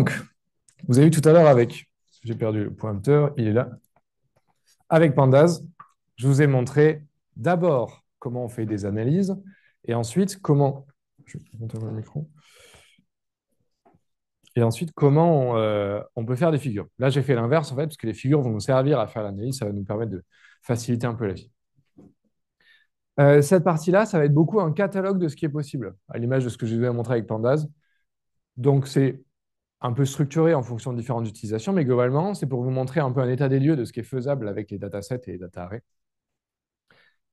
Donc, vous avez vu tout à l'heure avec, j'ai perdu le pointeur, il est là. Avec Pandas, je vous ai montré d'abord comment on fait des analyses et ensuite comment. Je vais micro. Et ensuite, comment euh, on, peut faire des figures. Là, j'ai fait l'inverse, en fait, parce que les figures vont nous servir à faire l'analyse, ça va nous permettre de faciliter un peu la vie. Euh, cette partie-là, ça va être beaucoup un catalogue de ce qui est possible, à l'image de ce que je vous ai montré avec Pandas. Donc, c'est un peu structuré en fonction de différentes utilisations, mais globalement, c'est pour vous montrer un peu un état des lieux de ce qui est faisable avec les datasets et les data arrays.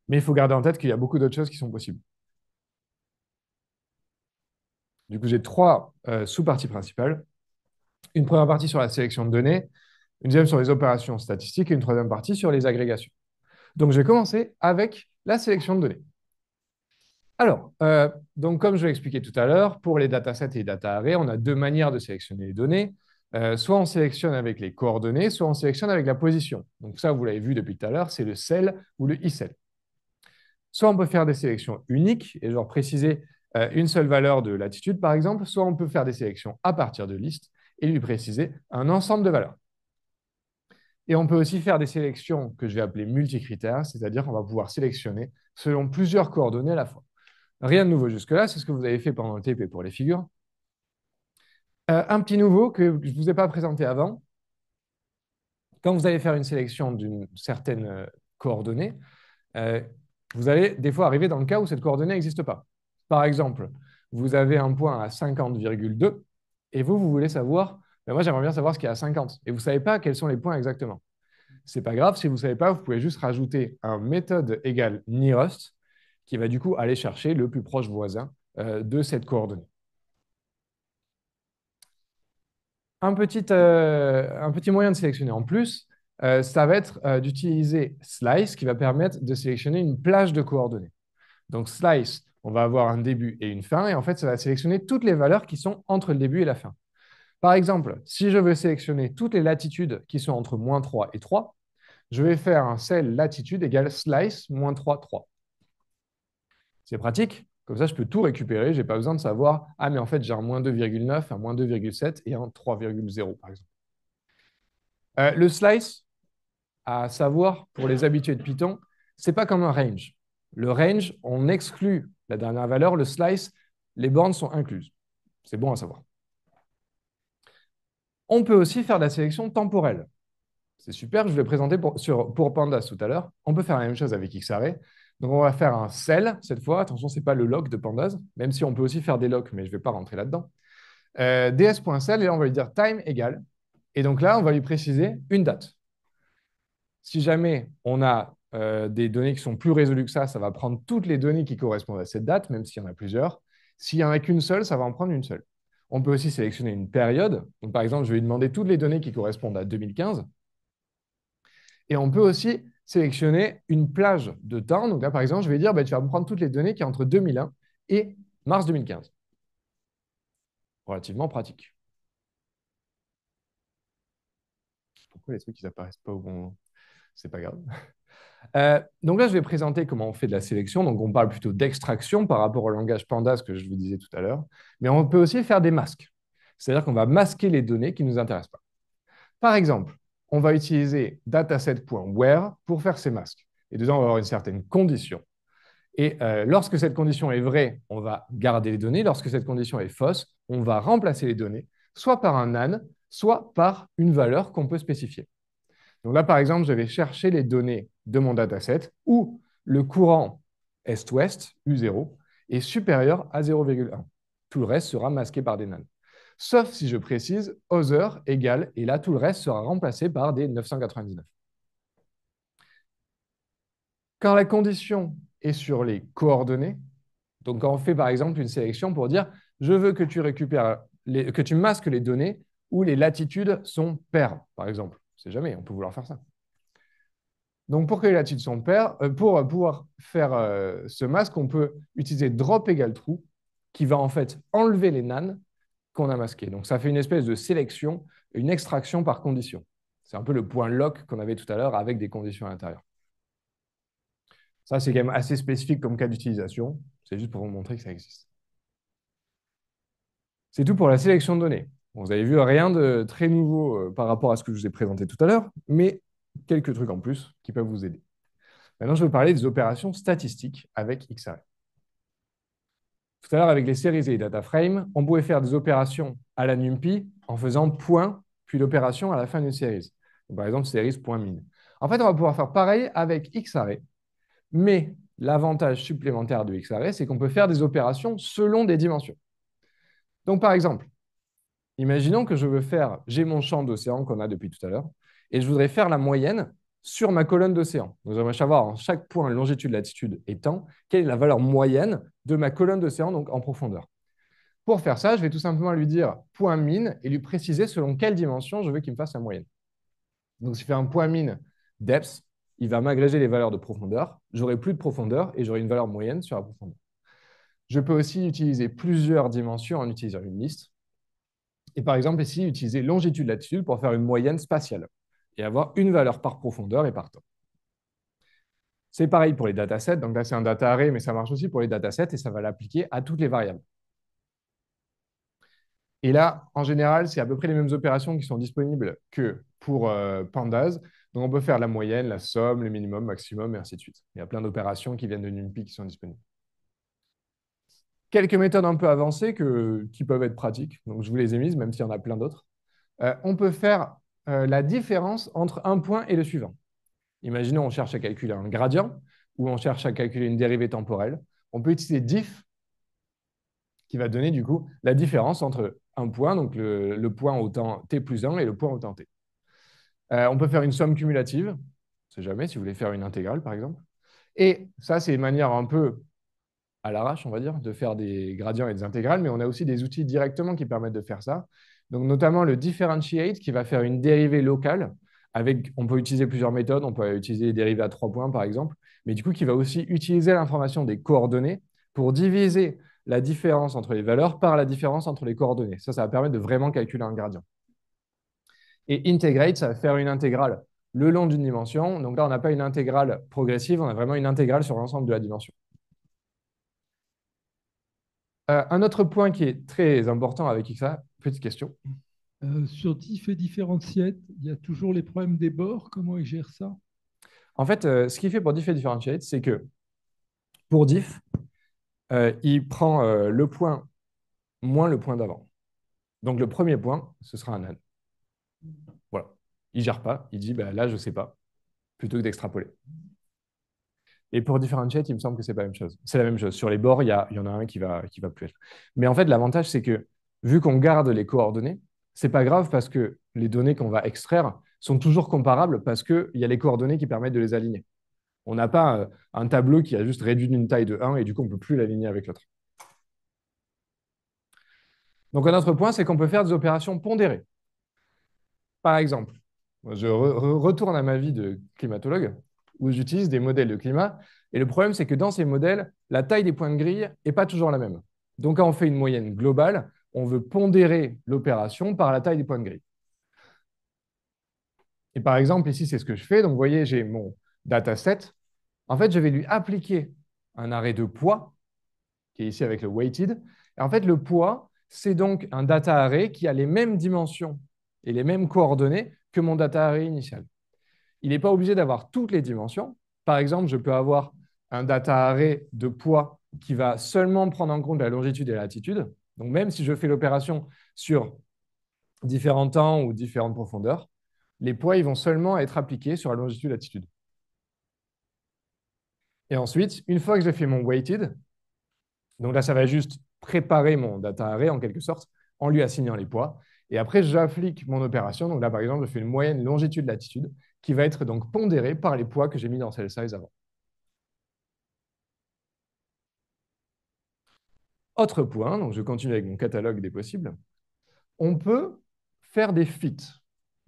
Mais il faut garder en tête qu'il y a beaucoup d'autres choses qui sont possibles. Du coup, j'ai trois euh, sous-parties principales. Une première partie sur la sélection de données, une deuxième sur les opérations statistiques et une troisième partie sur les agrégations. Donc, je vais commencer avec la sélection de données. Alors, euh, donc comme je l'ai expliqué tout à l'heure, pour les datasets et les data arrays, on a deux manières de sélectionner les données. Euh, soit on sélectionne avec les coordonnées, soit on sélectionne avec la position. Donc ça, vous l'avez vu depuis tout à l'heure, c'est le cell ou le isel. Soit on peut faire des sélections uniques, et genre préciser euh, une seule valeur de latitude, par exemple, soit on peut faire des sélections à partir de listes et lui préciser un ensemble de valeurs. Et on peut aussi faire des sélections que je vais appeler multicritères, c'est-à-dire qu'on va pouvoir sélectionner selon plusieurs coordonnées à la fois. Rien de nouveau jusque-là, c'est ce que vous avez fait pendant le TP pour les figures. Euh, un petit nouveau que je ne vous ai pas présenté avant. Quand vous allez faire une sélection d'une certaine euh, coordonnée, euh, vous allez des fois arriver dans le cas où cette coordonnée n'existe pas. Par exemple, vous avez un point à 50,2 et vous, vous voulez savoir, ben moi j'aimerais bien savoir ce qu'il y a à 50 et vous ne savez pas quels sont les points exactement. Ce n'est pas grave, si vous ne savez pas, vous pouvez juste rajouter un méthode égale nearest qui va du coup aller chercher le plus proche voisin euh, de cette coordonnée. Euh, un petit, moyen de sélectionner en plus, euh, ça va être d'utiliser slice qui va permettre de sélectionner une plage de coordonnées. Donc slice, on va avoir un début et une fin, et en fait, ça va sélectionner toutes les valeurs qui sont entre le début et la fin. Par exemple, si je veux sélectionner toutes les latitudes qui sont entre moins 3 et 3, je vais faire un cell latitude égale slice moins 3, 3. C'est pratique. Comme ça, je peux tout récupérer. Je n'ai pas besoin de savoir, ah, mais en fait, j'ai un moins 2,9, un moins 2,7 et un 3,0, par exemple. Euh, le slice, à savoir pour les habitués de Python, ce n'est pas comme un range. Le range, on exclut la dernière valeur. Le slice, les bornes sont incluses. C'est bon à savoir. On peut aussi faire de la sélection temporelle. C'est super, je l'ai présenté pour, pour Pandas tout à l'heure. On peut faire la même chose avec Xarray. Donc on va faire un cell, cette fois. Attention, ce n'est pas le lock de pandas, même si on peut aussi faire des locks, mais je ne vais pas rentrer là-dedans. Euh, et là on va lui dire time égale. Et donc là, on va lui préciser une date. Si jamais on a euh, des données qui sont plus résolues que ça, ça va prendre toutes les données qui correspondent à cette date, même s'il y en a plusieurs. S'il n'y en a qu'une seule, ça va en prendre une seule. On peut aussi sélectionner une période. Donc, par exemple, je vais lui demander toutes les données qui correspondent à 2015. Et on peut aussi sélectionner une plage de temps. Donc là, par exemple, je vais dire, bah, tu vas me prendre toutes les données qui sont entre 2001 et mars 2015. Relativement pratique. Pourquoi les trucs, ils apparaissent pas au bon moment C'est pas grave. Euh, donc là, je vais présenter comment on fait de la sélection. Donc on parle plutôt d'extraction par rapport au langage Pandas que je vous disais tout à l'heure. Mais on peut aussi faire des masques. C'est-à-dire qu'on va masquer les données qui ne nous intéressent pas. Par exemple, on va utiliser dataset.where pour faire ces masques. Et dedans, on va avoir une certaine condition. Et euh, lorsque cette condition est vraie, on va garder les données. Lorsque cette condition est fausse, on va remplacer les données, soit par un NaN, soit par une valeur qu'on peut spécifier. Donc là, par exemple, je vais chercher les données de mon dataset où le courant est-ouest, U0, est supérieur à 0,1. Tout le reste sera masqué par des NaN sauf si je précise other égale, et là tout le reste sera remplacé par des 999. Quand la condition est sur les coordonnées, donc quand on fait par exemple une sélection pour dire je veux que tu récupères, que tu masques les données où les latitudes sont paires, par exemple. On sait jamais, on peut vouloir faire ça. Donc pour que les latitudes sont paires, euh, pour pouvoir faire euh, ce masque, on peut utiliser drop égale true, qui va en fait enlever les NaN qu'on a masqué. Donc ça fait une espèce de sélection, une extraction par condition. C'est un peu le point lock qu'on avait tout à l'heure avec des conditions à l'intérieur. Ça, c'est quand même assez spécifique comme cas d'utilisation. C'est juste pour vous montrer que ça existe. C'est tout pour la sélection de données. vous avez vu rien de très nouveau euh, par rapport à ce que je vous ai présenté tout à l'heure, mais quelques trucs en plus qui peuvent vous aider. Maintenant, je vais parler des opérations statistiques avec XR tout à l'heure avec les séries et les data frames, on pouvait faire des opérations à la NumPy en faisant point, puis l'opération à la fin d'une série. Par exemple, series.min. En fait, on va pouvoir faire pareil avec xarray, mais l'avantage supplémentaire de xarray, c'est qu'on peut faire des opérations selon des dimensions. Donc, par exemple, imaginons que je veux faire, j'ai mon champ d'océan qu'on a depuis tout à l'heure, et je voudrais faire la moyenne sur ma colonne d'océan. Nous allons savoir en chaque point longitude, latitude et temps, quelle est la valeur moyenne de ma colonne d'océan, donc en profondeur. Pour faire ça, je vais tout simplement lui dire point mine et lui préciser selon quelle dimension je veux qu'il me fasse la moyenne. Donc si je fais un point mine depth, il va m'agréger les valeurs de profondeur. J'aurai plus de profondeur et j'aurai une valeur moyenne sur la profondeur. Je peux aussi utiliser plusieurs dimensions en utilisant une liste. Et par exemple, ici, utiliser longitude-latitude pour faire une moyenne spatiale et avoir une valeur par profondeur et par temps. C'est pareil pour les datasets. Donc là, c'est un data array, mais ça marche aussi pour les datasets et ça va l'appliquer à toutes les variables. Et là, en général, c'est à peu près les mêmes opérations qui sont disponibles que pour euh, Pandas. Donc on peut faire la moyenne, la somme, le minimum, maximum, et ainsi de suite. Il y a plein d'opérations qui viennent de NumPy qui sont disponibles. Quelques méthodes un peu avancées que, qui peuvent être pratiques. Donc je vous les ai mises, même s'il y en a plein d'autres. Euh, on peut faire euh, la différence entre un point et le suivant. Imaginons, on cherche à calculer un gradient ou on cherche à calculer une dérivée temporelle. On peut utiliser diff qui va donner du coup la différence entre un point, donc le, point au temps t plus 1 et le point au temps t. Euh, on peut faire une somme cumulative, on ne sait jamais si vous voulez faire une intégrale par exemple. Et ça, c'est une manière un peu à l'arrache, on va dire, de faire des gradients et des intégrales, mais on a aussi des outils directement qui permettent de faire ça. Donc notamment le differentiate qui va faire une dérivée locale on peut utiliser plusieurs méthodes, on peut utiliser les dérivés à trois points par exemple, mais du coup qui va aussi utiliser l'information des coordonnées pour diviser la différence entre les valeurs par la différence entre les coordonnées. Ça, ça va permettre de vraiment calculer un gradient. Et integrate, ça va faire une intégrale le long d'une dimension. Donc là, on n'a pas une intégrale progressive, on a vraiment une intégrale sur l'ensemble de la dimension. Euh, un autre point qui est très important avec XA, petite question. Euh, sur diff et Differentiate, il y a toujours les problèmes des bords. Comment ils gère ça En fait, euh, ce qu'il fait pour diff et differentiate, c'est que pour diff, euh, il prend le point moins le point d'avant. Donc le premier point, ce sera un nan. Voilà. Il ne gère pas. Il dit, bah, là, je ne sais pas, plutôt que d'extrapoler. Et pour differentiate, il me semble que c'est pas la même chose. C'est la même chose. Sur les bords, il y, y, en a un qui va, qui va plus être. Mais en fait, l'avantage, c'est que vu qu'on garde les coordonnées, c'est pas grave parce que les données qu'on va extraire sont toujours comparables parce qu'il y a les coordonnées qui permettent de les aligner. On n'a pas euh, un tableau qui a juste réduit d'une taille de 1 et du coup, on ne peut plus l'aligner avec l'autre. Donc, un autre point, c'est qu'on peut faire des opérations pondérées. Par exemple, je retourne à ma vie de climatologue où j'utilise des modèles de climat. Et le problème, c'est que dans ces modèles, la taille des points de grille n'est pas toujours la même. Donc, quand on fait une moyenne globale, on veut pondérer l'opération par la taille des points de grille. Et par exemple, ici, c'est ce que je fais. Donc, vous voyez, j'ai mon dataset. En fait, je vais lui appliquer un arrêt de poids, qui est ici avec le weighted. en fait, le poids, c'est donc un data arrêt qui a les mêmes dimensions et les mêmes coordonnées que mon data arrêt initial. Il n'est pas obligé d'avoir toutes les dimensions. Par exemple, je peux avoir un data arrêt de poids qui va seulement prendre en compte la longitude et la latitude. Donc même si je fais l'opération sur différents temps ou différentes profondeurs, les poids ils vont seulement être appliqués sur la longitude latitude. Et ensuite, une fois que j'ai fait mon weighted, donc là ça va juste préparer mon data array en quelque sorte en lui assignant les poids. Et après, j'applique mon opération. Donc là, par exemple, je fais une moyenne longitude-latitude qui va être donc pondérée par les poids que j'ai mis dans celle size avant. Autre point, donc je continue avec mon catalogue des possibles, on peut faire des fits.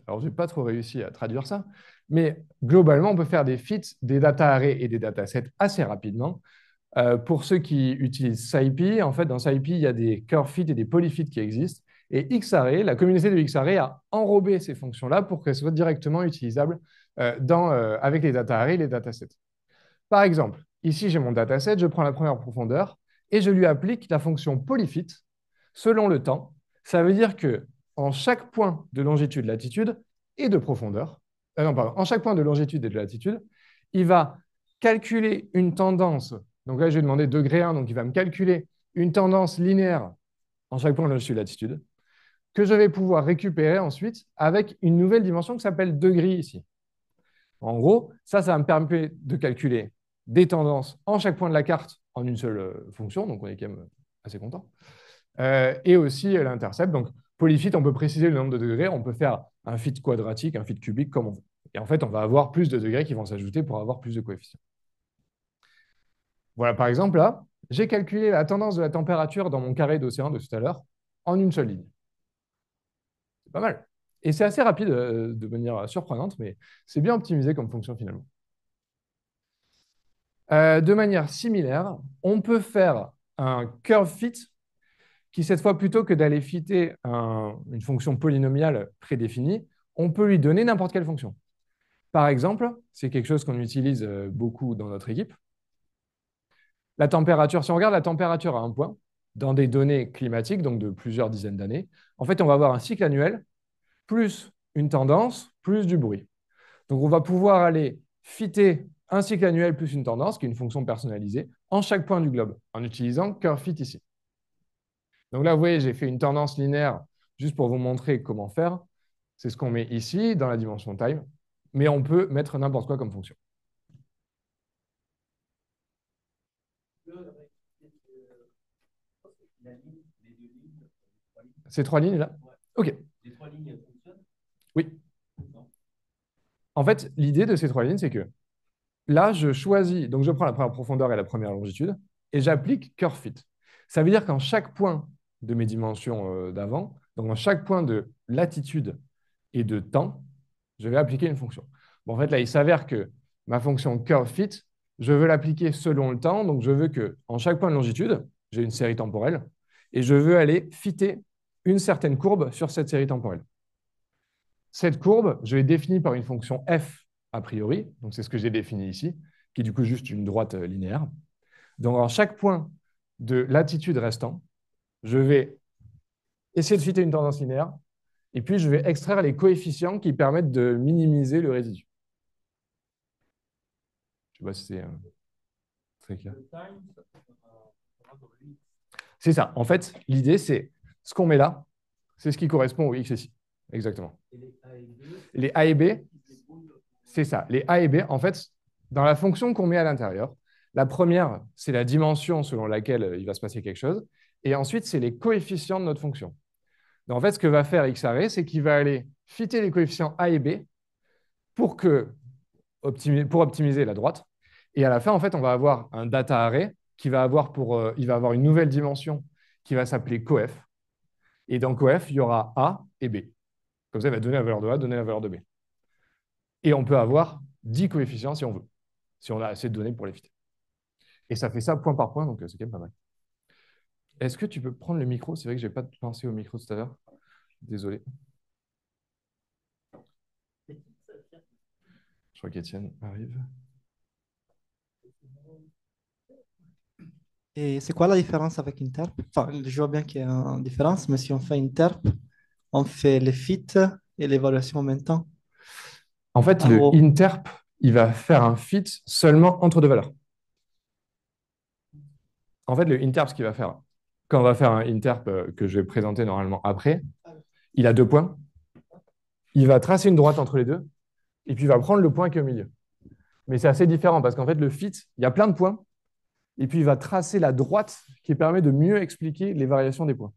Alors, je n'ai pas trop réussi à traduire ça, mais globalement, on peut faire des fits, des data arrays et des datasets assez rapidement. Euh, pour ceux qui utilisent SciPy, en fait, dans SciPy, il y a des core fits et des polyfits qui existent. Et Xarray, la communauté de Xarray a enrobé ces fonctions-là pour qu'elles soient directement utilisables euh, dans, euh, avec les data arrays et les datasets. Par exemple, ici, j'ai mon dataset, je prends la première profondeur et je lui applique la fonction polyphyte selon le temps. Ça veut dire que en chaque point de longitude, latitude et de profondeur, euh, en chaque point de longitude et de latitude, il va calculer une tendance. Donc là, je vais demander degré 1, donc il va me calculer une tendance linéaire en chaque point de longitude et latitude que je vais pouvoir récupérer ensuite avec une nouvelle dimension qui s'appelle degré ici. En gros, ça, ça va me permettre de calculer des tendances en chaque point de la carte une seule euh, fonction, donc on est quand même assez content. Euh, et aussi l'intercept. Donc, polyfit, on peut préciser le nombre de degrés, on peut faire un fit quadratique, un fit cubique, comme on veut. Et en fait, on va avoir plus de degrés qui vont s'ajouter pour avoir plus de coefficients. Voilà, par exemple, là, j'ai calculé la tendance de la température dans mon carré d'océan de tout à l'heure en une seule ligne. C'est pas mal. Et c'est assez rapide euh, de manière surprenante, mais c'est bien optimisé comme fonction finalement. Euh, de manière similaire, on peut faire un curve fit qui, cette fois, plutôt que d'aller fitter une fonction polynomiale prédéfinie, on peut lui donner n'importe quelle fonction. Par exemple, c'est quelque chose qu'on utilise euh, beaucoup dans notre équipe. La température, si on regarde la température à un point, dans des données climatiques, donc de plusieurs dizaines d'années, en fait, on va avoir un cycle annuel, plus une tendance, plus du bruit. Donc, on va pouvoir aller fitter un cycle annuel plus une tendance, qui est une fonction personnalisée, en chaque point du globe, en utilisant CurveFit ici. Donc là, vous voyez, j'ai fait une tendance linéaire juste pour vous montrer comment faire. C'est ce qu'on met ici dans la dimension time, mais on peut mettre n'importe quoi comme fonction. Ces trois lignes là Ok. Les trois lignes fonctionnent Oui. En fait, l'idée de ces trois lignes, c'est que Là, je choisis, donc je prends la première profondeur et la première longitude, et j'applique curve fit. Ça veut dire qu'en chaque point de mes dimensions euh, d'avant, donc en chaque point de latitude et de temps, je vais appliquer une fonction. en fait, là, il s'avère que ma fonction curve fit, je veux l'appliquer selon le temps, donc je veux que en chaque point de longitude, j'ai une série temporelle, et je veux aller fitter une certaine courbe sur cette série temporelle. Cette courbe, je l'ai définie par une fonction f a priori, donc c'est ce que j'ai défini ici, qui est du coup juste une droite euh, linéaire. Donc en chaque point de latitude restant, je vais essayer de citer une tendance linéaire, et puis je vais extraire les coefficients qui permettent de minimiser le résidu. Je vois, c'est euh, très clair. C'est ça. En fait, l'idée, c'est ce qu'on met là, c'est ce qui correspond au X ici. Exactement. les A et B, c'est ça. Les A et B, en fait, dans la fonction qu'on met à l'intérieur, la première, c'est la dimension selon laquelle euh, il va se passer quelque chose. Et ensuite, c'est les coefficients de notre fonction. Donc, en fait, ce que va faire Xarray, c'est qu'il va aller fitter les coefficients a et b pour, que, pour optimiser la droite. Et à la fin, en fait, on va avoir un data array qui va avoir, pour, euh, il va avoir une nouvelle dimension qui va s'appeler coef. Et dans coef, il y aura a et b. Comme ça, il va donner la valeur de a, donner la valeur de b. Et on peut avoir 10 coefficients si on veut, si on a assez de données pour les fitter. Et ça fait ça point par point, donc euh, c'est quand même pas mal. Est-ce que tu peux prendre le micro C'est vrai que je n'ai pas pensé au micro tout à l'heure. Désolé. Je crois qu'Étienne arrive. Et c'est quoi la différence avec une je vois bien qu'il y a une différence, mais si on fait une on fait les fit et l'évaluation en même temps. En fait, le interp, il va faire un fit seulement entre deux valeurs. En fait, le interp, ce qu'il va faire, quand on va faire un interp euh, que je vais présenter normalement après, il a deux points. Il va tracer une droite entre les deux et puis il va prendre le point qui est au milieu. Mais c'est assez différent parce qu'en fait, le fit, il y a plein de points et puis il va tracer la droite qui permet de mieux expliquer les variations des points.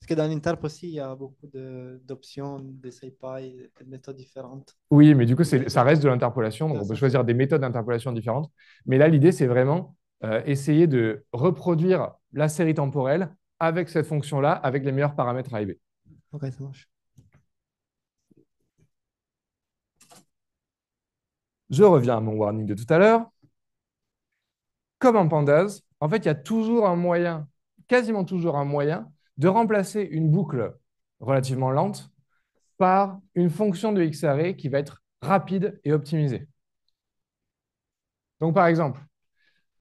Parce que dans l'Interp aussi, il y a beaucoup d'options, de, SciPy, méthodes différentes. Oui, mais du coup, ça reste de l'interpolation. Donc, on peut choisir des méthodes d'interpolation différentes. Mais là, l'idée, c'est vraiment euh, essayer de reproduire la série temporelle avec cette fonction-là, avec les meilleurs paramètres arrivés. Ok, ça marche. Je reviens à mon warning de tout à l'heure. Comme en pandas, en fait, il y a toujours un moyen, quasiment toujours un moyen, de remplacer une boucle relativement lente par une fonction de x qui va être rapide et optimisée. Donc par exemple,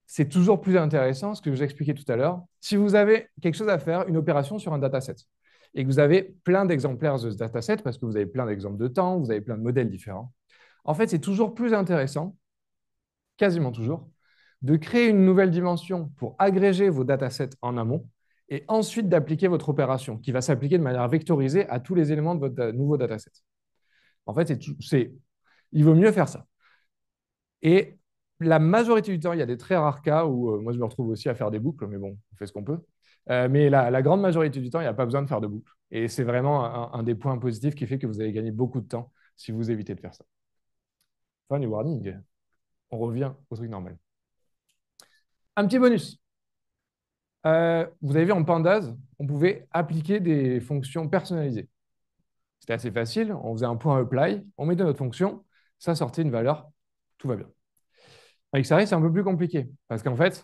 c'est toujours plus intéressant ce que je vous expliquais tout à l'heure. Si vous avez quelque chose à faire, une opération sur un dataset, et que vous avez plein d'exemplaires de ce dataset, parce que vous avez plein d'exemples de temps, vous avez plein de modèles différents, en fait, c'est toujours plus intéressant, quasiment toujours, de créer une nouvelle dimension pour agréger vos datasets en amont, et ensuite d'appliquer votre opération qui va s'appliquer de manière vectorisée à tous les éléments de votre nouveau dataset. En fait, c'est, il vaut mieux faire ça. Et la majorité du temps, il y a des très rares cas où euh, moi je me retrouve aussi à faire des boucles, mais bon, on fait ce qu'on peut. Euh, mais la, grande majorité du temps, il n'y a pas besoin de faire de boucles. Et c'est vraiment un, des points positifs qui fait que vous allez gagner beaucoup de temps si vous évitez de faire ça. Fin du warning. On revient au truc normal. Un petit bonus. Euh, vous avez vu en pandas, on pouvait appliquer des fonctions personnalisées. C'était assez facile, on faisait un point apply, on mettait notre fonction, ça sortait une valeur, tout va bien. Avec Xarray, c'est un peu plus compliqué, parce qu'en fait,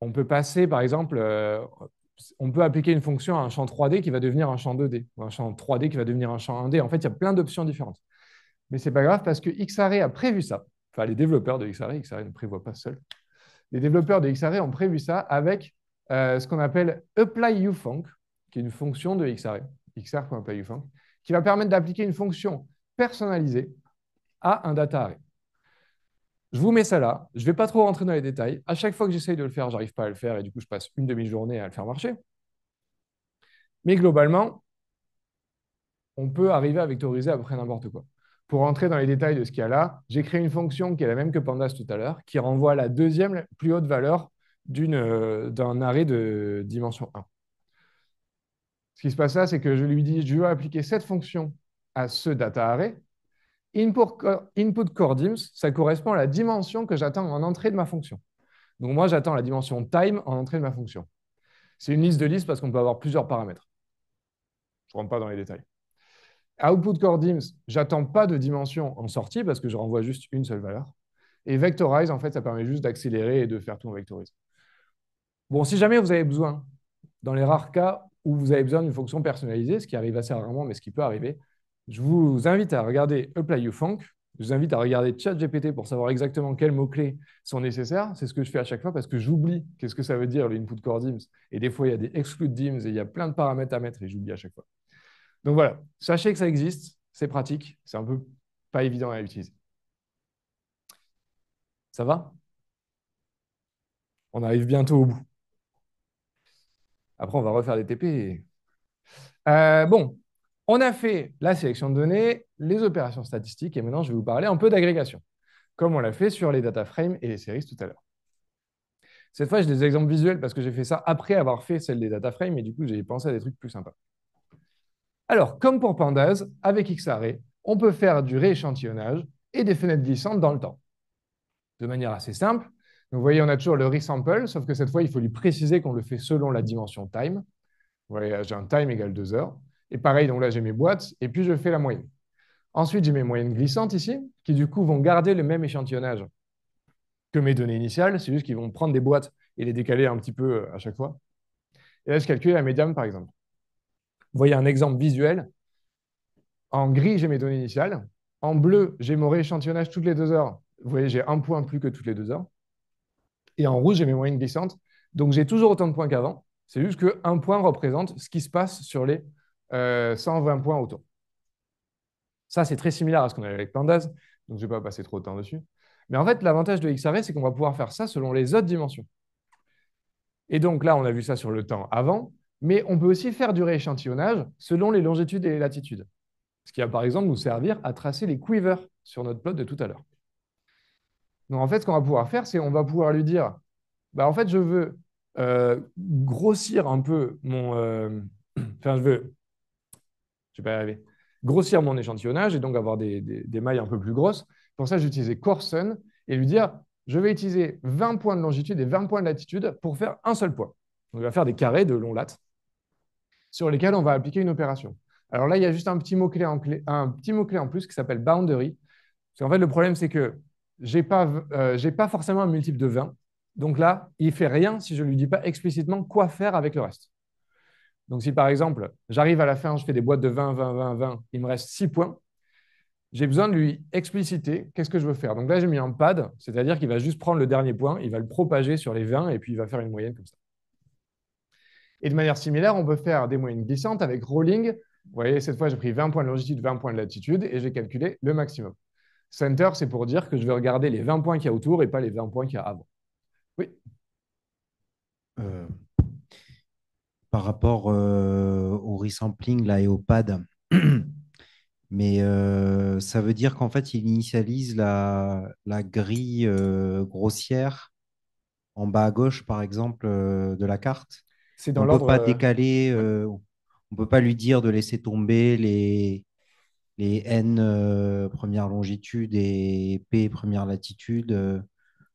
on peut passer, par exemple, euh, on peut appliquer une fonction à un champ 3D qui va devenir un champ 2D, ou un champ 3D qui va devenir un champ 1D. En fait, il y a plein d'options différentes. Mais ce n'est pas grave parce que XArray a prévu ça. Enfin, les développeurs de XArray, XArray ne prévoit pas seul. Les développeurs de XArray ont prévu ça avec euh, ce qu'on appelle apply qui est une fonction de xarray, qui va permettre d'appliquer une fonction personnalisée à un data Je vous mets ça là, je ne vais pas trop rentrer dans les détails. À chaque fois que j'essaye de le faire, je n'arrive pas à le faire et du coup, je passe une demi-journée à le faire marcher. Mais globalement, on peut arriver à vectoriser après n'importe quoi. Pour rentrer dans les détails de ce qu'il y a là, j'ai créé une fonction qui est la même que pandas tout à l'heure, qui renvoie la deuxième plus haute valeur euh, d'un arrêt de dimension 1. Ce qui se passe là, c'est que je lui dis, je veux appliquer cette fonction à ce data array. Input, ça correspond à la dimension que j'attends en entrée de ma fonction. Donc moi, j'attends la dimension time en entrée de ma fonction. C'est une liste de listes parce qu'on peut avoir plusieurs paramètres. Je ne rentre pas dans les détails. Output core j'attends pas de dimension en sortie parce que je renvoie juste une seule valeur. Et vectorize, en fait, ça permet juste d'accélérer et de faire tout en vectorise. Bon, si jamais vous avez besoin, dans les rares cas où vous avez besoin d'une fonction personnalisée, ce qui arrive assez rarement, mais ce qui peut arriver, je vous invite à regarder Apply You Je vous invite à regarder ChatGPT pour savoir exactement quels mots-clés sont nécessaires. C'est ce que je fais à chaque fois parce que j'oublie qu'est-ce que ça veut dire l'input core DIMS. Et des fois, il y a des exclude DIMS et il y a plein de paramètres à mettre et j'oublie à chaque fois. Donc voilà, sachez que ça existe, c'est pratique, c'est un peu pas évident à utiliser. Ça va On arrive bientôt au bout. Après, on va refaire des TP. Euh, bon, on a fait la sélection de données, les opérations statistiques, et maintenant, je vais vous parler un peu d'agrégation, comme on l'a fait sur les data frames et les séries tout à l'heure. Cette fois, j'ai des exemples visuels parce que j'ai fait ça après avoir fait celle des data frames, et du coup, j'ai pensé à des trucs plus sympas. Alors, comme pour Pandas, avec XArray, on peut faire du rééchantillonnage et des fenêtres glissantes dans le temps. De manière assez simple, vous voyez, on a toujours le resample, sauf que cette fois, il faut lui préciser qu'on le fait selon la dimension time. Vous voyez, j'ai un time égale 2 heures. Et pareil, donc là, j'ai mes boîtes, et puis je fais la moyenne. Ensuite, j'ai mes moyennes glissantes ici, qui du coup vont garder le même échantillonnage que mes données initiales. C'est juste qu'ils vont prendre des boîtes et les décaler un petit peu euh, à chaque fois. Et là, je calcule la médiane, par exemple. Vous voyez un exemple visuel. En gris, j'ai mes données initiales. En bleu, j'ai mon rééchantillonnage toutes les deux heures. Vous voyez, j'ai un point plus que toutes les deux heures. Et en rouge, j'ai mes moyennes glissantes. Donc, j'ai toujours autant de points qu'avant. C'est juste qu'un point représente ce qui se passe sur les 120 euh, points autour. Ça, c'est très similaire à ce qu'on avait avec Pandas, donc je ne vais pas passer trop de temps dessus. Mais en fait, l'avantage de XRV, c'est qu'on va pouvoir faire ça selon les autres dimensions. Et donc là, on a vu ça sur le temps avant, mais on peut aussi faire du rééchantillonnage selon les longitudes et les latitudes. Ce qui va par exemple nous servir à tracer les quivers sur notre plot de tout à l'heure. Donc en fait, ce qu'on va pouvoir faire, c'est on va pouvoir lui dire, bah, en fait, je veux euh, grossir un peu mon... Euh, enfin, je veux... Je pas arriver. Grossir mon échantillonnage et donc avoir des, mailles un peu plus grosses. Pour ça, j'ai utilisé Corson et lui dire, je vais utiliser 20 points de longitude et 20 points de latitude pour faire un seul point. Donc, il va faire des carrés de long lat sur lesquels on va appliquer une opération. Alors là, il y a juste un petit mot-clé en, clé, un petit mot -clé en plus qui s'appelle boundary. Parce qu'en fait, le problème, c'est que je n'ai euh, pas, forcément un multiple de 20. Donc là, il ne fait rien si je ne lui dis pas explicitement quoi faire avec le reste. Donc si par exemple, j'arrive à la fin, je fais des boîtes de 20, 20, 20, 20, il me reste 6 points, j'ai besoin de lui expliciter qu'est-ce que je veux faire. Donc là, j'ai mis un pad, c'est-à-dire qu'il va juste prendre le dernier point, il va le propager sur les 20 et puis il va faire une moyenne comme ça. Et de manière similaire, on peut faire des moyennes glissantes avec rolling. Vous voyez, cette fois, j'ai pris 20 points de longitude, 20 points de latitude et j'ai calculé le maximum. Center, c'est pour dire que je vais regarder les 20 points qu'il y a autour et pas les 20 points qu'il y a avant. Oui. Euh, par rapport euh, au resampling là, et au pad, mais euh, ça veut dire qu'en fait, il initialise la, grille grossière en bas à gauche, par exemple, de la carte. C'est dans on ne peut pas décaler, on ne peut pas lui dire de laisser tomber les, les N euh, première longitude et P première latitude euh,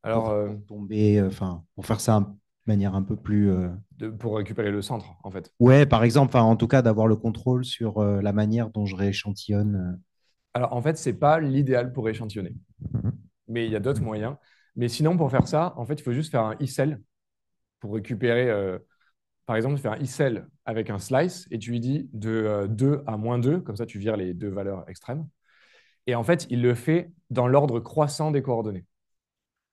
Alors, pour, euh, enfin, pour faire ça de manière un peu plus. pour récupérer le centre, en fait. Ouais, par exemple, en tout cas, d'avoir le contrôle sur la manière dont je rééchantillonne. Alors, en fait, c'est pas l'idéal pour échantillonner, mm-hmm. mais il y a d'autres moyens. Mais sinon, pour faire ça, en fait, il faut juste faire un ISEL pour récupérer par exemple, tu fais un isel avec un slice et tu lui dis de 2 euh, à moins 2, comme ça tu vires les deux valeurs extrêmes. Et en fait, il le fait dans l'ordre croissant des coordonnées.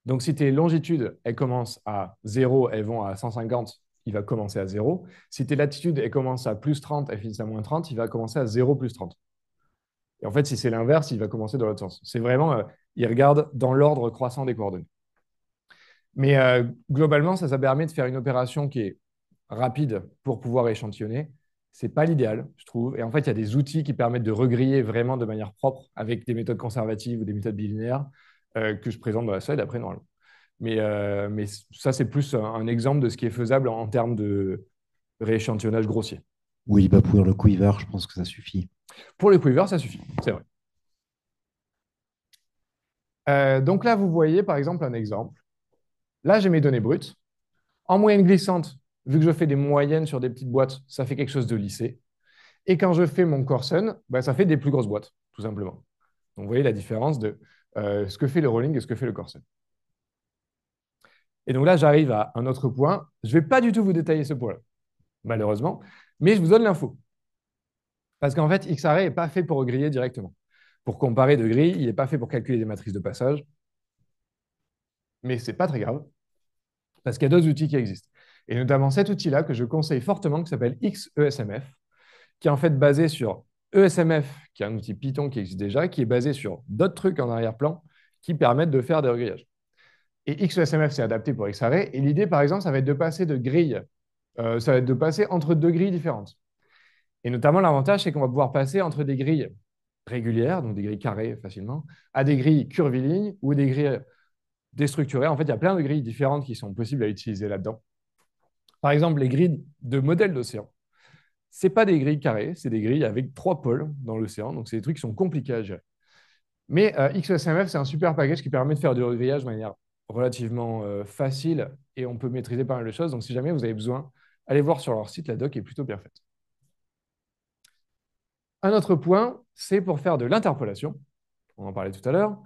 Donc si tes longitudes, elles commencent à 0, elles vont à 150, il va commencer à 0. Si tes latitudes, elles commencent à plus 30, elles finissent à moins 30, il va commencer à 0 plus 30. Et en fait, si c'est l'inverse, il va commencer dans l'autre sens. C'est vraiment, euh, il regarde dans l'ordre croissant des coordonnées. Mais euh, globalement, ça, ça permet de faire une opération qui est rapide pour pouvoir échantillonner, c'est pas l'idéal, je trouve. Et en fait, il y a des outils qui permettent de regriller vraiment de manière propre avec des méthodes conservatives ou des méthodes bilinéaires euh, que je présente dans la slide après normalement. Mais, euh, mais ça, c'est plus un, exemple de ce qui est faisable en, termes de rééchantillonnage grossier. Oui, bah pour le quiver, je pense que ça suffit. Pour le quiver, ça suffit, c'est vrai. Euh, donc là, vous voyez par exemple un exemple. Là, j'ai mes données brutes. En moyenne glissante, vu que je fais des moyennes sur des petites boîtes, ça fait quelque chose de lissé. Et quand je fais mon Corson, bah, ça fait des plus grosses boîtes, tout simplement. Donc, vous voyez la différence de euh, ce que fait le rolling et ce que fait le Corson. Et donc là, j'arrive à un autre point. Je ne vais pas du tout vous détailler ce point-là, malheureusement, mais je vous donne l'info. Parce qu'en fait, XArray n'est pas fait pour griller directement. Pour comparer de grilles, il n'est pas fait pour calculer des matrices de passage. Mais ce n'est pas très grave, parce qu'il y a d'autres outils qui existent et notamment cet outil-là que je conseille fortement, qui s'appelle XESMF, qui est en fait basé sur ESMF, qui est un outil Python qui existe déjà, qui est basé sur d'autres trucs en arrière-plan qui permettent de faire des regrillages. Et XESMF, c'est adapté pour XArray. Et l'idée, par exemple, ça va être de passer de grilles, euh, ça va être de passer entre deux grilles différentes. Et notamment, l'avantage, c'est qu'on va pouvoir passer entre des grilles régulières, donc des grilles carrées facilement, à des grilles curvilignes ou des grilles déstructurées. En fait, il y a plein de grilles différentes qui sont possibles à utiliser là-dedans. Par exemple, les grilles de modèles d'océan. Ce pas des grilles carrées, c'est des grilles avec trois pôles dans l'océan. Donc, c'est des trucs qui sont compliqués à gérer. Mais euh, XSMF, c'est un super package qui permet de faire du réveillage de manière relativement euh, facile et on peut maîtriser pas mal de choses. Donc, si jamais vous avez besoin, allez voir sur leur site, la doc est plutôt bien faite. Un autre point, c'est pour faire de l'interpolation. On en parlait tout à l'heure.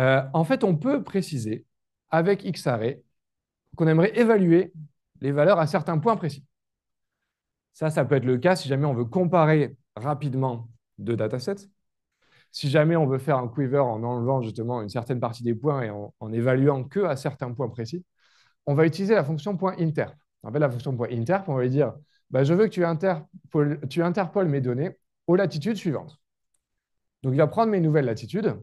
Euh, en fait, on peut préciser avec xarray qu'on aimerait évaluer les valeurs à certains points précis. Ça, ça peut être le cas si jamais on veut comparer rapidement deux datasets. Si jamais on veut faire un quiver en enlevant justement une certaine partie des points et en, évaluant que à certains points précis, on va utiliser la fonction point .interp. En fait, la fonction point .interp, on va lui dire bah, je veux que tu tu interpoles mes données aux latitudes suivantes. Donc, il va prendre mes nouvelles latitudes.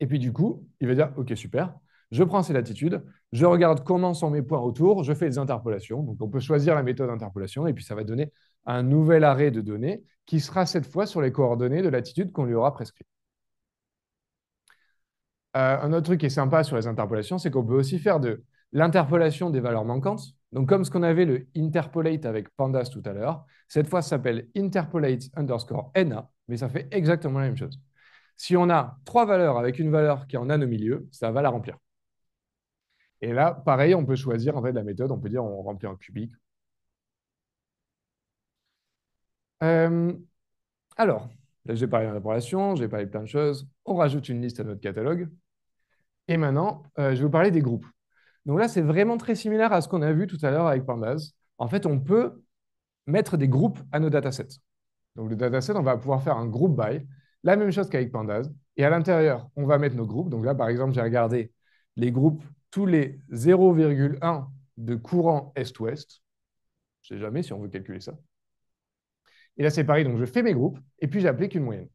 Et puis, du coup, il va dire OK, super. Je prends ces latitudes, je regarde comment sont mes points autour, je fais des interpolations. Donc, on peut choisir la méthode d'interpolation et puis ça va donner un nouvel arrêt de données qui sera cette fois sur les coordonnées de latitude qu'on lui aura prescrit. Euh, un autre truc qui est sympa sur les interpolations, c'est qu'on peut aussi faire de l'interpolation des valeurs manquantes. Donc, comme ce qu'on avait le interpolate avec pandas tout à l'heure, cette fois, ça s'appelle interpolate underscore na, mais ça fait exactement la même chose. Si on a trois valeurs avec une valeur qui est en a au milieu, ça va la remplir. Et là, pareil, on peut choisir en la méthode. On peut dire on remplit en cubique. Euh, alors, là, j'ai parlé relation, j'ai parlé de plein de choses. On rajoute une liste à notre catalogue. Et maintenant, euh, je vais vous parler des groupes. Donc là, c'est vraiment très similaire à ce qu'on a vu tout à l'heure avec Pandas. En fait, on peut mettre des groupes à nos datasets. Donc le dataset, on va pouvoir faire un group by, la même chose qu'avec Pandas. Et à l'intérieur, on va mettre nos groupes. Donc là, par exemple, j'ai regardé les groupes tous les 0,1 de courant est-ouest. Je sais jamais si on veut calculer ça. Et là, c'est pareil, donc je fais mes groupes, et puis j'applique une moyenne.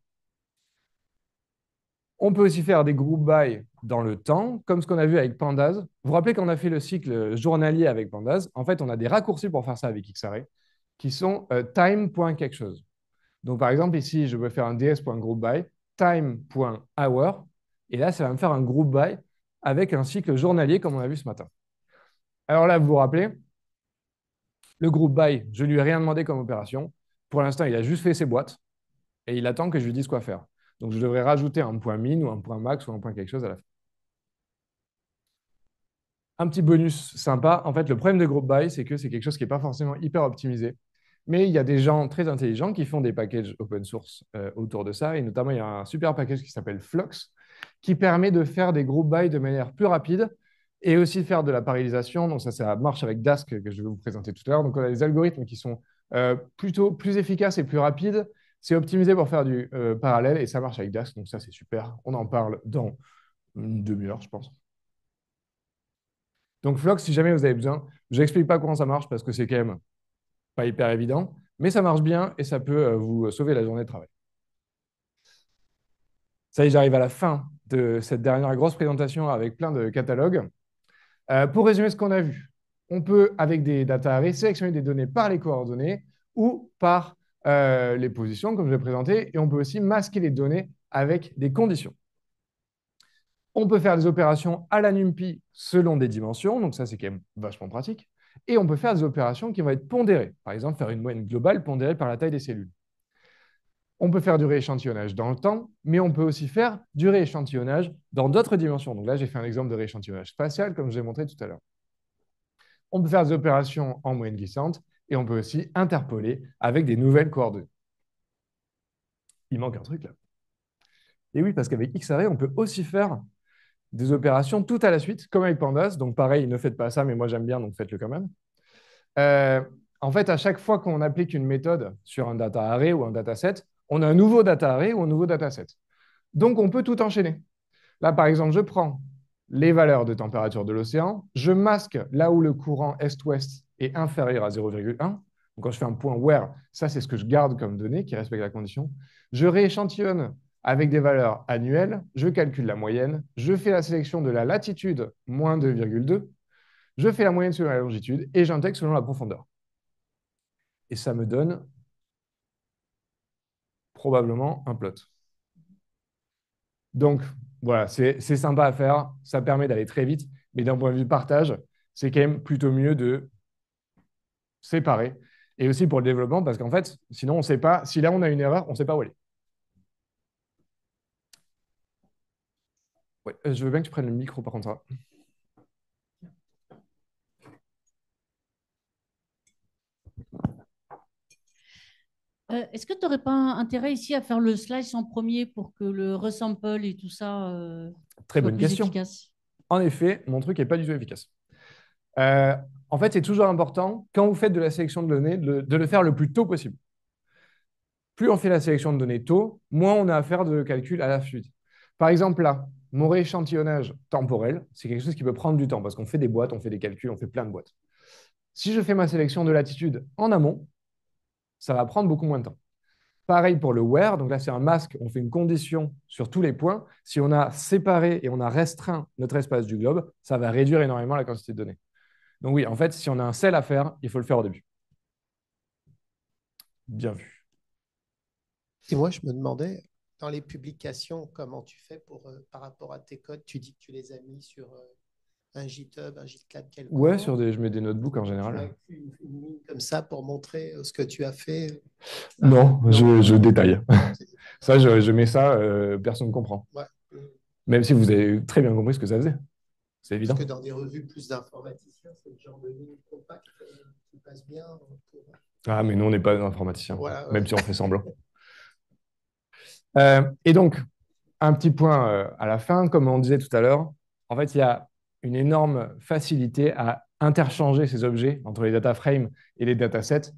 On peut aussi faire des groupes by dans le temps, comme ce qu'on a vu avec Pandas. Vous vous rappelez qu'on a fait le cycle journalier avec Pandas En fait, on a des raccourcis pour faire ça avec Xarray, qui sont euh, time quelque chose. Donc, par exemple, ici, je veux faire un ds.groupby, time.hour, et là, ça va me faire un group by avec un cycle journalier comme on a vu ce matin. Alors là, vous vous rappelez, le groupe buy, je ne lui ai rien demandé comme opération. Pour l'instant, il a juste fait ses boîtes et il attend que je lui dise quoi faire. Donc, je devrais rajouter un point min ou un point max ou un point quelque chose à la fin. Un petit bonus sympa. En fait, le problème de groupe buy, c'est que c'est quelque chose qui n'est pas forcément hyper optimisé. Mais il y a des gens très intelligents qui font des packages open source euh, autour de ça. Et notamment, il y a un super package qui s'appelle Flux, qui permet de faire des group by de manière plus rapide et aussi de faire de la parallélisation. Donc, ça, ça marche avec Dask que je vais vous présenter tout à l'heure. Donc, on a des algorithmes qui sont euh, plutôt plus efficaces et plus rapides. C'est optimisé pour faire du euh, parallèle et ça marche avec Dask. Donc, ça, c'est super. On en parle dans une demi-heure, je pense. Donc, Flox, si jamais vous avez besoin, je n'explique pas comment ça marche parce que c'est quand même pas hyper évident, mais ça marche bien et ça peut euh, vous sauver la journée de travail. Ça y est, j'arrive à la fin de cette dernière grosse présentation avec plein de catalogues. Euh, pour résumer ce qu'on a vu, on peut, avec des data arrays, sélectionner des données par les coordonnées ou par euh, les positions, comme je l'ai présenté, et on peut aussi masquer les données avec des conditions. On peut faire des opérations à la NumPy selon des dimensions, donc ça c'est quand même vachement pratique. Et on peut faire des opérations qui vont être pondérées, par exemple faire une moyenne globale pondérée par la taille des cellules. On peut faire du rééchantillonnage dans le temps, mais on peut aussi faire du rééchantillonnage dans d'autres dimensions. Donc là, j'ai fait un exemple de rééchantillonnage spatial, comme je l'ai montré tout à l'heure. On peut faire des opérations en moyenne glissante, et on peut aussi interpoler avec des nouvelles coordonnées. Il manque un truc là. Et oui, parce qu'avec Xarray, on peut aussi faire des opérations tout à la suite, comme avec Pandas. Donc pareil, ne faites pas ça, mais moi j'aime bien, donc faites-le quand même. Euh, en fait, à chaque fois qu'on applique une méthode sur un data array ou un dataset, on a un nouveau data array ou un nouveau dataset. Donc, on peut tout enchaîner. Là, par exemple, je prends les valeurs de température de l'océan, je masque là où le courant est-ouest est inférieur à 0,1. quand je fais un point where, ça, c'est ce que je garde comme données qui respecte la condition. Je rééchantillonne avec des valeurs annuelles, je calcule la moyenne, je fais la sélection de la latitude, moins 2,2, je fais la moyenne selon la longitude et j'intègre selon la profondeur. Et ça me donne probablement un plot. Donc, voilà, c'est sympa à faire, ça permet d'aller très vite, mais d'un point de vue partage, c'est quand même plutôt mieux de séparer. Et aussi pour le développement, parce qu'en fait, sinon, on ne sait pas, si là on a une erreur, on ne sait pas où aller. Ouais, euh, je veux bien que tu prennes le micro par contre. Euh, est-ce que tu n'aurais pas intérêt ici à faire le slice en premier pour que le resample et tout ça euh, Très bonne plus question. Efficace en effet, mon truc n'est pas du tout efficace. Euh, en fait, c'est toujours important, quand vous faites de la sélection de données, de, le faire le plus tôt possible. Plus on fait la sélection de données tôt, moins on a à faire de calcul à la suite. Par exemple, là, mon rééchantillonnage temporel, c'est quelque chose qui peut prendre du temps parce qu'on fait des boîtes, on fait des calculs, on fait plein de boîtes. Si je fais ma sélection de latitude en amont, ça va prendre beaucoup moins de temps. Pareil pour le where, donc là c'est un masque, on fait une condition sur tous les points. Si on a séparé et on a restreint notre espace du globe, ça va réduire énormément la quantité de données. Donc oui, en fait, si on a un sel à faire, il faut le faire au début. Bien vu. Et moi, je me demandais, dans les publications, comment tu fais pour, euh, par rapport à tes codes Tu dis que tu les as mis sur euh, un GitHub, un GitLab Ouais, sur des, je mets des notebooks en général. Une, ligne comme ça pour montrer euh, ce que tu as fait. Non, je, je, détaille. ça, je, je, mets ça, euh, personne ne comprend. Même si vous avez très bien compris ce que ça faisait. C'est évident. Parce que dans des revues plus d'informaticiens, c'est le genre de ligne compacte euh, qui passe bien. Ah, mais nous, on n'est pas informaticien. même si on fait semblant. et donc, un petit point à la fin, comme on disait tout à l'heure, en fait, il y a une énorme facilité à interchanger ces objets entre les data frames et les data sets.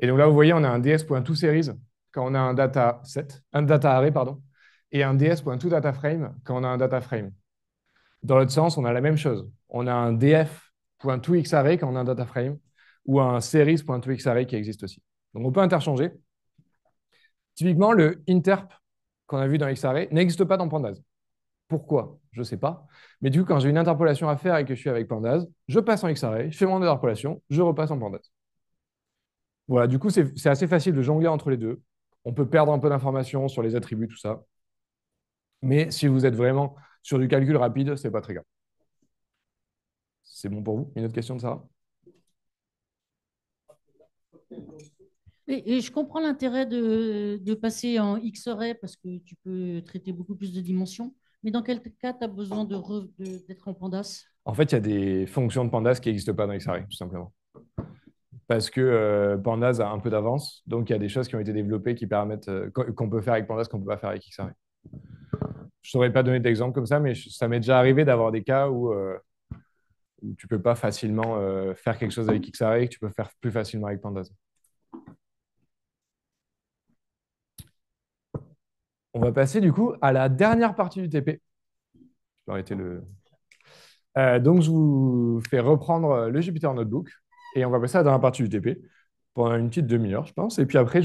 Et donc là, vous voyez, on a un ds.toSeries quand on a un data set, un data array, pardon, et un ds.toDataFrame quand on a un data frame. Dans l'autre sens, on a la même chose. On a un df.toXArray quand on a un data frame ou un series.toXArray qui existe aussi. Donc on peut interchanger. Typiquement, le interp qu'on a vu dans XArray n'existe pas dans Pandas. Pourquoi Je ne sais pas. Mais du coup, quand j'ai une interpolation à faire et que je suis avec Pandas, je passe en x je fais mon interpolation, je repasse en Pandas. Voilà, du coup, c'est assez facile de jongler entre les deux. On peut perdre un peu d'informations sur les attributs, tout ça. Mais si vous êtes vraiment sur du calcul rapide, ce n'est pas très grave. C'est bon pour vous Une autre question de Sarah et, je comprends l'intérêt de, passer en x parce que tu peux traiter beaucoup plus de dimensions. Mais dans quel cas tu as besoin d'être en pandas En fait, il y a des fonctions de pandas qui n'existent pas dans XRE, tout simplement. Parce que euh, pandas a un peu d'avance, donc il y a des choses qui ont été développées qui permettent euh, qu'on peut faire avec pandas qu'on ne peut pas faire avec XRE. Je ne saurais pas donner d'exemple comme ça, mais ça m'est déjà arrivé d'avoir des cas où, euh, tu ne peux pas facilement faire quelque chose avec Xarray, que tu peux faire plus facilement avec pandas. On va passer du coup à la dernière partie du TP. Je le. Euh, donc, je vous fais reprendre le Jupyter Notebook et on va passer à la dernière partie du TP pendant une petite demi-heure, je pense. Et puis après, je vous